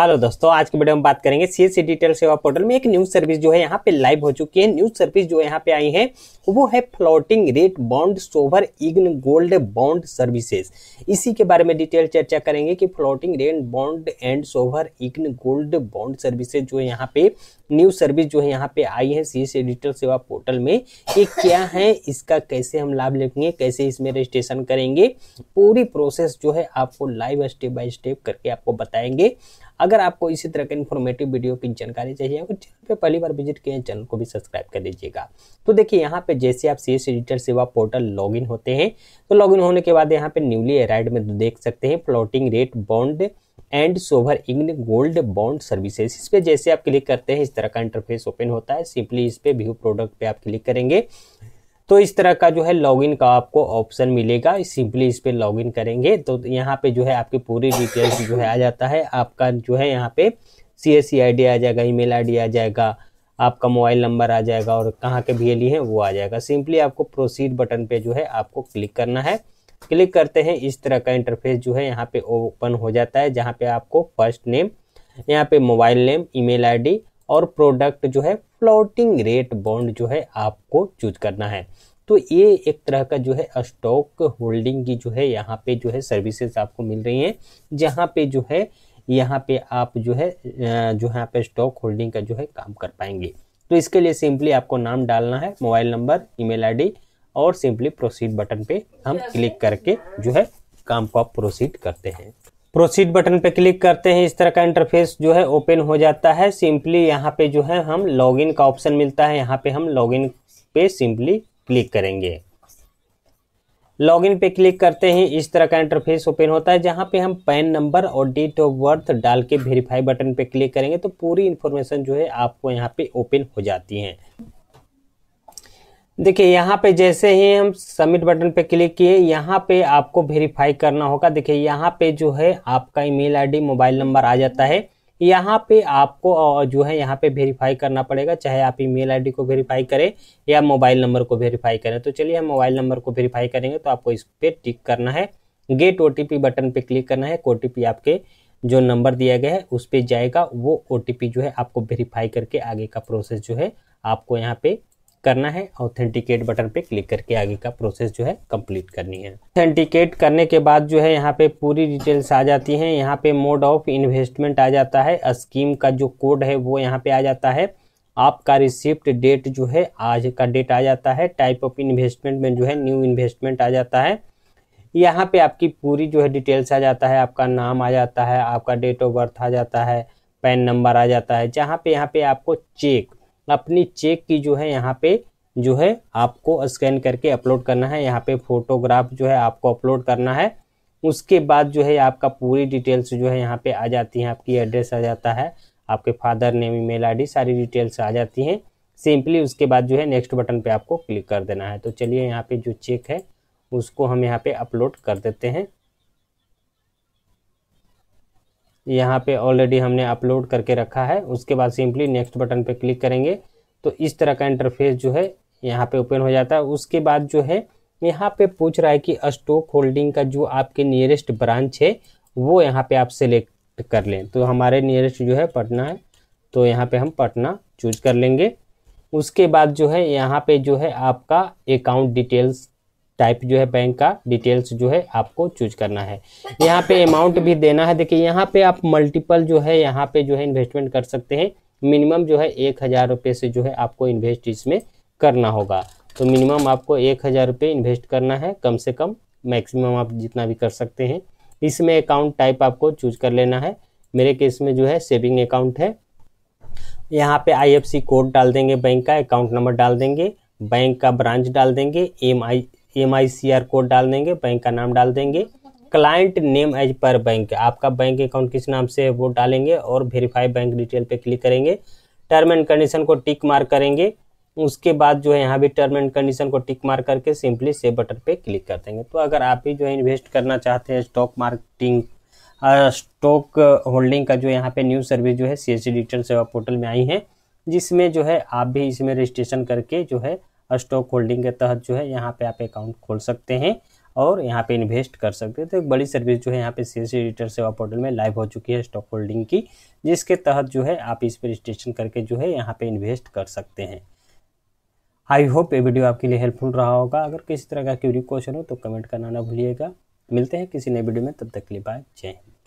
hello दोस्तों आज के वीडियो में बात करेंगे सीएससी डिटेल e सेवा पोर्टल में एक न्यूज सर्विस जो है यहाँ पे लाइव हो चुकी है न्यूज सर्विस जो यहाँ पे आई है वो है floating rate bond sovereign gold bond services इसी के बारे में डिटेल चर्चा करेंगे कि floating rate bond and sovereign gold bond services जो यहाँ पे न्यू सर्विस जो है यहाँ पे आई है सी डिजिटल सेवा पोर्टल में ये क्या है इसका कैसे हम लाभ लेंगे कैसे इसमें रजिस्ट्रेशन करेंगे पूरी प्रोसेस जो है आपको लाइव स्टेप बाय स्टेप करके आपको बताएंगे अगर आपको इसी तरह के इन्फॉर्मेटिव वीडियो की जानकारी चाहिए अगर चैनल पे पहली बार विजिट किए चैनल को भी सब्सक्राइब कर लीजिएगा तो देखिए यहाँ पे जैसे आप सी एस डिजिटल सेवा पोर्टल लॉगिन होते हैं तो लॉगिन होने के बाद यहाँ पे न्यूली एराइड में तो देख सकते हैं floating rate bond and sovereign gold bond services इस पर जैसे आप क्लिक करते हैं इस तरह का इंटरफेस ओपन होता है सिंपली इस पर व्यू प्रोडक्ट पे आप क्लिक करेंगे तो इस तरह का जो है लॉगिन का आपको ऑप्शन मिलेगा सिंपली इस पर लॉगिन करेंगे तो यहाँ पे जो है आपकी पूरी डिटेल्स जो है आ जाता है आपका जो है यहाँ पे C S C I D आ जाएगा ई मेल आ जाएगा आपका मोबाइल नंबर आ जाएगा और कहाँ के भी लिए है वो आ जाएगा सिंपली आपको प्रोसीड बटन पे जो है आपको क्लिक करना है क्लिक करते हैं इस तरह का इंटरफेस जो है यहाँ पे ओपन हो जाता है जहाँ पे आपको फर्स्ट नेम यहाँ पे मोबाइल नेम ईमेल आईडी और प्रोडक्ट जो है फ्लोटिंग रेट बॉन्ड जो है आपको चूज करना है तो ये एक तरह का जो है स्टॉक होल्डिंग की जो है यहाँ पे जो है सर्विसेज आपको मिल रही हैं जहाँ पे जो है यहाँ पे आप जो है जो यहाँ पे स्टॉक होल्डिंग का जो है काम कर पाएंगे तो इसके लिए सिंपली आपको नाम डालना है मोबाइल नंबर ईमेल आईडी और सिंपली प्रोसीड बटन पे हम क्लिक करके जो है काम को प्रोसीड करते हैं प्रोसीड बटन पे क्लिक करते हैं इस तरह का इंटरफेस जो है ओपन हो जाता है सिंपली यहाँ पे जो है हम लॉगिन का ऑप्शन मिलता है यहाँ पे हम लॉगिन पे सिंपली क्लिक करेंगे लॉगिन पे क्लिक करते ही इस तरह का इंटरफेस ओपन होता है जहाँ पे हम पैन नंबर और डेट ऑफ बर्थ डाल के वेरीफाई बटन पे क्लिक करेंगे तो पूरी इन्फॉर्मेशन जो है आपको यहाँ पे ओपन हो जाती है देखिए यहाँ पे जैसे ही हम सबमिट बटन पे क्लिक किए यहाँ पे आपको वेरीफाई करना होगा देखिए यहाँ पे जो है आपका ईमेल आईडी मोबाइल नंबर आ जाता है यहाँ पे आपको जो है यहाँ पे वेरीफाई करना पड़ेगा चाहे आप ईमेल आईडी को वेरीफाई करें या मोबाइल नंबर को वेरीफाई करें तो चलिए हम मोबाइल नंबर को वेरीफाई करेंगे तो आपको इस पर टिक करना है गेट ओ बटन पर क्लिक करना है ओ आपके जो नंबर दिया गया है उस पर जाएगा वो ओ जो है आपको वेरीफाई करके आगे का प्रोसेस जो है आपको यहाँ पे करना है ऑथेंटिकेट बटन पे क्लिक करके आगे का प्रोसेस जो है कंप्लीट करनी है ऑथेंटिकेट करने के बाद जो है यहाँ पे पूरी डिटेल्स आ जाती हैं यहाँ पे मोड ऑफ इन्वेस्टमेंट आ जाता है स्कीम का जो कोड है वो यहाँ पे आ जाता है आपका रिसिप्ट डेट जो है आज का डेट आ जाता है टाइप ऑफ इन्वेस्टमेंट में जो है न्यू इन्वेस्टमेंट आ जाता है यहाँ पे आपकी पूरी जो है डिटेल्स आ जाता है आपका नाम आ जाता है आपका डेट ऑफ बर्थ आ जाता है पैन नंबर आ जाता है जहाँ पे यहाँ पे आपको चेक अपनी चेक की जो है यहाँ पे जो है आपको स्कैन करके अपलोड करना है यहाँ पे फोटोग्राफ जो है आपको अपलोड करना है उसके बाद जो है आपका पूरी डिटेल्स जो है यहाँ पे आ जाती हैं आपकी एड्रेस आ जाता है आपके फादर नेम ईमेल आईडी सारी डिटेल्स आ जाती हैं सिंपली उसके बाद जो है नेक्स्ट बटन पे आपको क्लिक कर देना है तो चलिए यहाँ पे जो चेक है उसको हम यहाँ पे अपलोड कर देते हैं यहाँ पे ऑलरेडी हमने अपलोड करके रखा है उसके बाद सिंपली नेक्स्ट बटन पे क्लिक करेंगे तो इस तरह का इंटरफेस जो है यहाँ पे ओपन हो जाता है उसके बाद जो है यहाँ पे पूछ रहा है कि स्टॉक होल्डिंग का जो आपके नियरेस्ट ब्रांच है वो यहाँ पे आप सेलेक्ट कर लें तो हमारे नियरेस्ट जो है पटना है तो यहाँ पर हम पटना चूज कर लेंगे उसके बाद जो है यहाँ पर जो है आपका अकाउंट डिटेल्स टाइप जो है बैंक का डिटेल्स जो है आपको चूज करना है यहाँ पे अमाउंट भी देना है देखिए यहाँ पे आप मल्टीपल जो है यहाँ पे जो है इन्वेस्टमेंट कर सकते हैं मिनिमम जो है एक हज़ार रुपये से जो है आपको इन्वेस्ट इसमें करना होगा तो मिनिमम आपको एक हज़ार रुपये इन्वेस्ट करना है कम से कम मैक्सिमम आप जितना भी कर सकते हैं इसमें अकाउंट टाइप आपको चूज कर लेना है मेरे केस में जो है सेविंग अकाउंट है यहाँ पे सी कोड डाल देंगे बैंक का अकाउंट नंबर डाल देंगे बैंक का ब्रांच डाल देंगे M I M I C R code डाल देंगे बैंक का नाम डाल देंगे client name as per bank आपका बैंक अकाउंट किस नाम से है वो डालेंगे और वेरीफाई बैंक डिटेल पे क्लिक करेंगे टर्म एंड कंडीशन को टिक मार करेंगे उसके बाद जो है यहाँ भी टर्म एंड कंडीशन को टिक मार करके सिंपली सेव बटन पे क्लिक कर देंगे तो अगर आप भी जो है इन्वेस्ट करना चाहते हैं स्टॉक मार्केटिंग स्टॉक होल्डिंग का जो यहाँ पे न्यू सर्विस जो है सी सी रिटर्न सेवा पोर्टल में आई है जिसमें जो है आप भी इसमें रजिस्ट्रेशन करके जो है स्टॉक होल्डिंग के तहत जो है यहाँ पे आप अकाउंट खोल सकते हैं और यहाँ पे इन्वेस्ट कर सकते हैं तो एक बड़ी सर्विस जो है यहाँ पे सी एस रिटर्न सेवा पोर्टल में लाइव हो चुकी है स्टॉक होल्डिंग की जिसके तहत जो है आप इस पर रजिस्ट्रेशन करके जो है यहाँ पे इन्वेस्ट कर सकते हैं आई होप ये वीडियो आपके लिए हेल्पफुल रहा होगा अगर किसी तरह का क्यूरी क्वेश्चन हो तो कमेंट करना ना भूलिएगा मिलते हैं किसी नए वीडियो में तब तक के लिए बाय जय हिंद